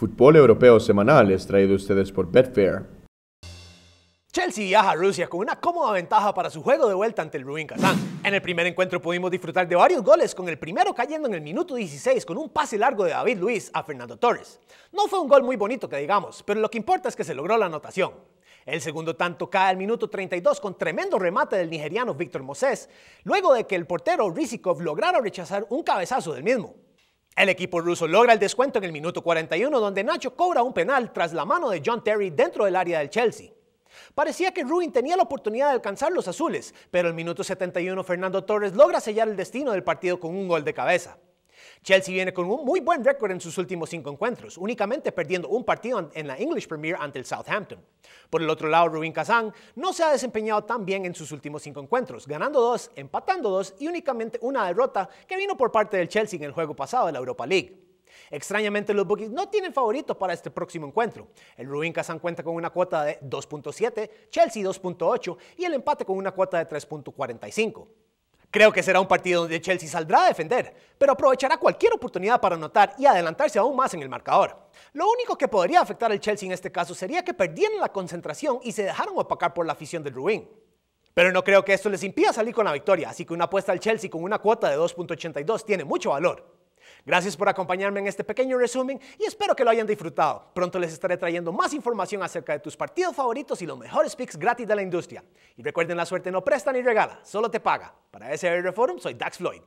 Fútbol Europeo Semanal es traído ustedes por Betfair. Chelsea viaja a Rusia con una cómoda ventaja para su juego de vuelta ante el Rubin Kazán. En el primer encuentro pudimos disfrutar de varios goles, con el primero cayendo en el minuto 16 con un pase largo de David Luis a Fernando Torres. No fue un gol muy bonito que digamos, pero lo que importa es que se logró la anotación. El segundo tanto cae al minuto 32 con tremendo remate del nigeriano Víctor Moses, luego de que el portero Rizikov lograra rechazar un cabezazo del mismo. El equipo ruso logra el descuento en el minuto 41 donde Nacho cobra un penal tras la mano de John Terry dentro del área del Chelsea. Parecía que Rubin tenía la oportunidad de alcanzar los azules, pero el minuto 71 Fernando Torres logra sellar el destino del partido con un gol de cabeza. Chelsea viene con un muy buen récord en sus últimos cinco encuentros, únicamente perdiendo un partido en la English Premier ante el Southampton. Por el otro lado, Rubin Kazan no se ha desempeñado tan bien en sus últimos cinco encuentros, ganando dos, empatando dos y únicamente una derrota que vino por parte del Chelsea en el juego pasado de la Europa League. Extrañamente, los Bookies no tienen favoritos para este próximo encuentro. El Rubin Kazan cuenta con una cuota de 2.7, Chelsea 2.8 y el empate con una cuota de 3.45. Creo que será un partido donde Chelsea saldrá a defender, pero aprovechará cualquier oportunidad para anotar y adelantarse aún más en el marcador. Lo único que podría afectar al Chelsea en este caso sería que perdieran la concentración y se dejaran opacar por la afición del Rubín. Pero no creo que esto les impida salir con la victoria, así que una apuesta al Chelsea con una cuota de 2.82 tiene mucho valor. Gracias por acompañarme en este pequeño resumen y espero que lo hayan disfrutado. Pronto les estaré trayendo más información acerca de tus partidos favoritos y los mejores picks gratis de la industria. Y recuerden, la suerte no presta ni regala, solo te paga. Para SR Forum soy Dax Floyd.